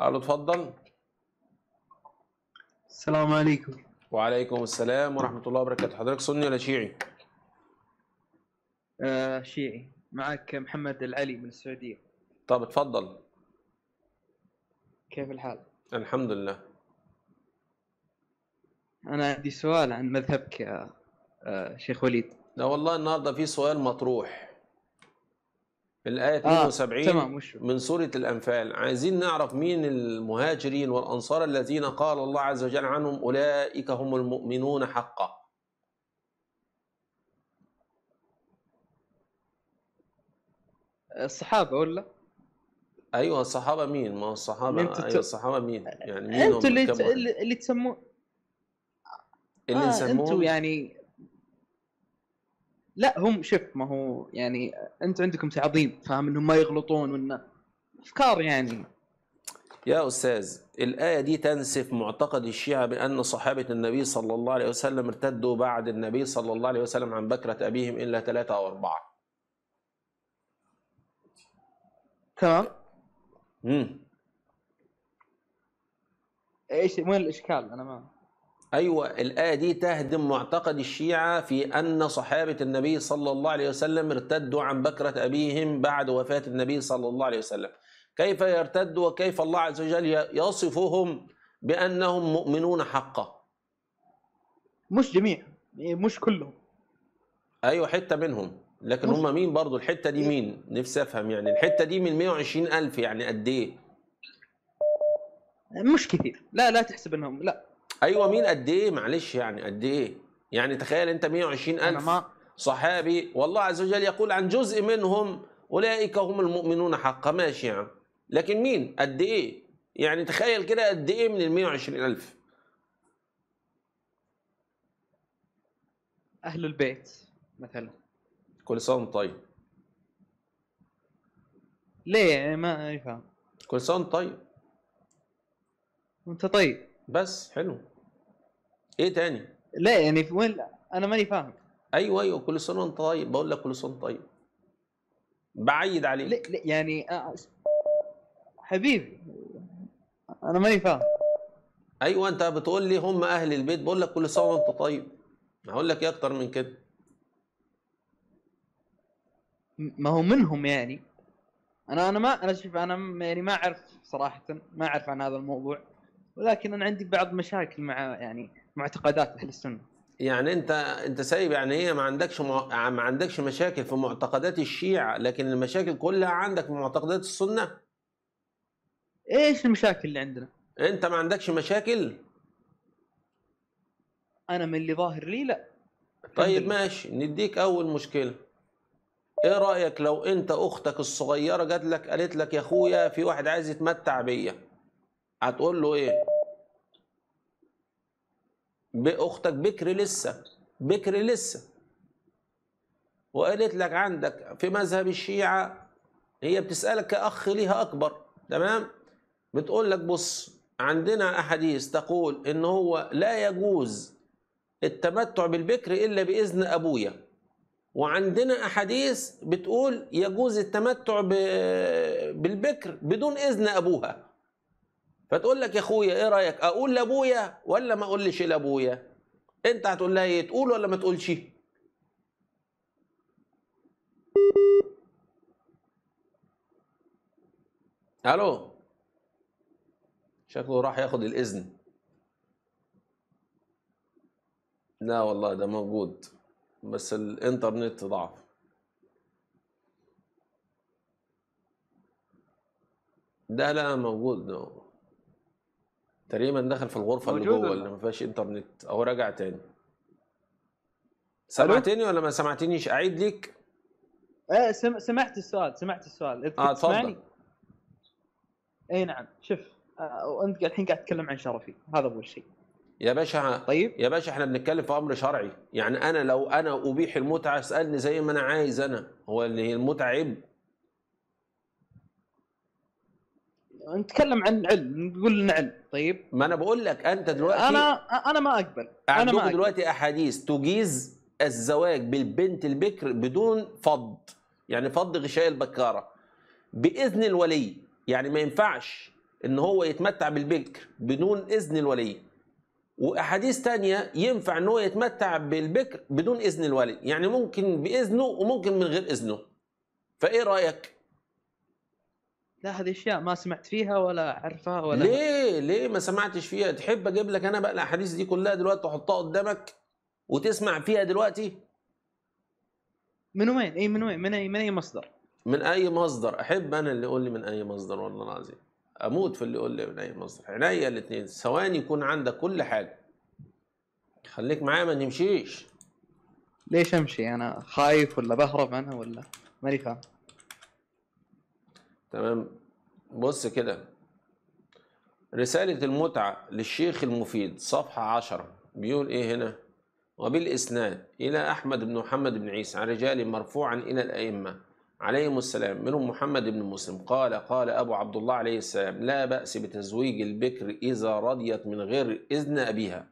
الو اتفضل السلام عليكم وعليكم السلام ورحمه الله وبركاته حضرتك سني ولا شيعي آه شيعي معك محمد العلي من السعوديه طب اتفضل كيف الحال الحمد لله انا عندي سؤال عن مذهبك يا آه شيخ وليد لا والله النهارده في سؤال مطروح الآية 72 آه. من سورة الأنفال عايزين نعرف مين المهاجرين والأنصار الذين قال الله عز وجل عنهم أولئك هم المؤمنون حقا الصحابة ولا؟ أيوة الصحابة مين؟ ما الصحابة يعني أيوة الصحابة مين؟ يعني مين أنتوا اللي اللي تسموه اللي آه نسموه انتوا يعني لا هم شوف ما هو يعني انت عندكم تعظيم فاهم انهم ما يغلطون وان افكار يعني يا استاذ الايه دي تنسف معتقد الشيعه بان صحابه النبي صلى الله عليه وسلم ارتدوا بعد النبي صلى الله عليه وسلم عن بكره ابيهم الا ثلاثه او اربعه تمام امم ايش وين الاشكال انا ما أيوة الآية دي تهدم معتقد الشيعة في أن صحابة النبي صلى الله عليه وسلم ارتدوا عن بكرة أبيهم بعد وفاة النبي صلى الله عليه وسلم كيف يرتد وكيف الله عز وجل يصفهم بأنهم مؤمنون حقا مش جميع مش كلهم أيوة حتة منهم لكن هم مين برضو الحتة دي مين نفسي أفهم يعني الحتة دي من 120 ألف يعني قد إيه مش كثير لا لا تحسب أنهم لا ايوه مين قد ايه معلش يعني قد ايه يعني تخيل انت 120000 صحابي والله عز وجل يقول عن جزء منهم اولئك هم المؤمنون حقا ماشي يعني لكن مين قد ايه يعني تخيل كده قد ايه من ال 120000 اهل البيت مثلا كل سنه وانت طيب ليه ما يفهم كل سنه وانت طيب وانت طيب بس حلو ايه تاني؟ لا يعني في وين انا ماني فاهم ايوه ايوه كل سنه وانت طيب بقول لك كل سنه وانت طيب بعيد عليك لا, لا يعني حبيبي انا ماني فاهم ايوه انت بتقول لي هم اهل البيت بقول لك كل سنه وانت طيب هقول لك ايه اكتر من كده ما هو منهم يعني انا انا ما انا شوف انا يعني ما اعرف صراحه ما اعرف عن هذا الموضوع ولكن انا عندي بعض مشاكل مع يعني معتقدات اهل السنه يعني انت انت سايب يعني هي ما عندكش ما, ما عندكش مشاكل في معتقدات الشيعه لكن المشاكل كلها عندك في معتقدات السنه ايش المشاكل اللي عندنا انت ما عندكش مشاكل انا من اللي ظاهر لي لا طيب ماشي نديك اول مشكله ايه رايك لو انت اختك الصغيره جات لك قالت لك يا اخويا في واحد عايز يتمتع بيا هتقول له ايه باختك بكري لسه بكري لسه وقالت لك عندك في مذهب الشيعة هي بتسألك كأخ ليها أكبر تمام بتقول لك بص عندنا أحاديث تقول إن هو لا يجوز التمتع بالبكر إلا بإذن أبويا وعندنا أحاديث بتقول يجوز التمتع بالبكر بدون إذن أبوها فتقول لك يا اخويا ايه رايك اقول لابويا ولا ما اقولش لابويا انت هتقول لها ايه تقول ولا ما تقولش الو شكله راح ياخد الاذن لا والله ده موجود بس الانترنت ضعف ده لا موجود ده تقريبا دخل في الغرفه اللي جوه اللي ما فيهاش انترنت اهو راجع تاني سمعتني ولا ما سمعتنيش اعيد ليك ايه سمعت السؤال سمعت السؤال اه تفضل اي نعم شوف آه، وانت الحين قاعد تتكلم عن شرفي هذا هو الشيء يا باشا طيب يا باشا احنا بنتكلم في امر شرعي يعني انا لو انا ابيح المتعه اسالني زي ما انا عايز انا هو اللي هي المتعه عيب نتكلم عن علم نقول لنا علم طيب ما انا بقول لك انت دلوقتي انا انا ما اقبل انا ما أقبل. دلوقتي احاديث تجيز الزواج بالبنت البكر بدون فض يعني فض غشاء البكاره باذن الولي يعني ما ينفعش ان هو يتمتع بالبكر بدون اذن الولي واحاديث تانية ينفع ان هو يتمتع بالبكر بدون اذن الولي يعني ممكن باذنه وممكن من غير اذنه فايه رايك لا هذه اشياء ما سمعت فيها ولا اعرفها ولا ليه ليه ما سمعتش فيها تحب اجيب لك انا بقى الاحاديث دي كلها دلوقتي تحطها قدامك وتسمع فيها دلوقتي من وين اي من وين من اي من اي مصدر من اي مصدر احب انا اللي يقول لي من اي مصدر والله العظيم اموت في اللي يقول لي من اي مصدر عينيا الاثنين ثواني يكون عندك كل حاجه خليك معايا ما نمشيش ليش امشي انا خايف ولا بهرب انا ولا ماني فاهم تمام بص كده رسالة المتعة للشيخ المفيد صفحة عشرة بيقول إيه هنا وبالإسناد إلى أحمد بن محمد بن عيسى عن رجال مرفوعا إلى الأئمة عليهم السلام منهم محمد بن مسلم قال قال أبو عبد الله عليه السلام لا بأس بتزويج البكر إذا رضيت من غير إذن أبيها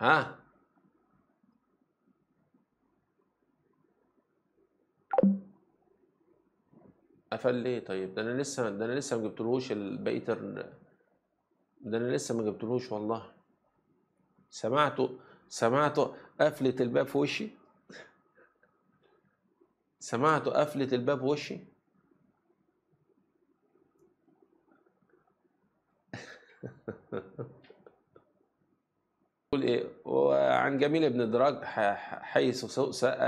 ها قفل ليه طيب ده انا لسه ده انا لسه ما جبتلهوش بقيه ده انا لسه ما جبتلهوش والله سمعته سمعته قفله الباب في وشي سمعته قفله الباب في وشي عن جميل بن دراج حيث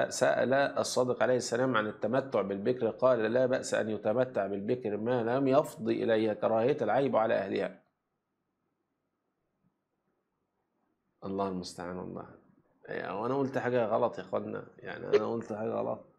سأل الصادق عليه السلام عن التمتع بالبكر قال لا بأس أن يتمتع بالبكر ما لم يفضي إليه كراهية العيب على أهلها الله المستعان والله يعني وانا قلت حاجه غلط يا اخوانا يعني انا قلت حاجه غلط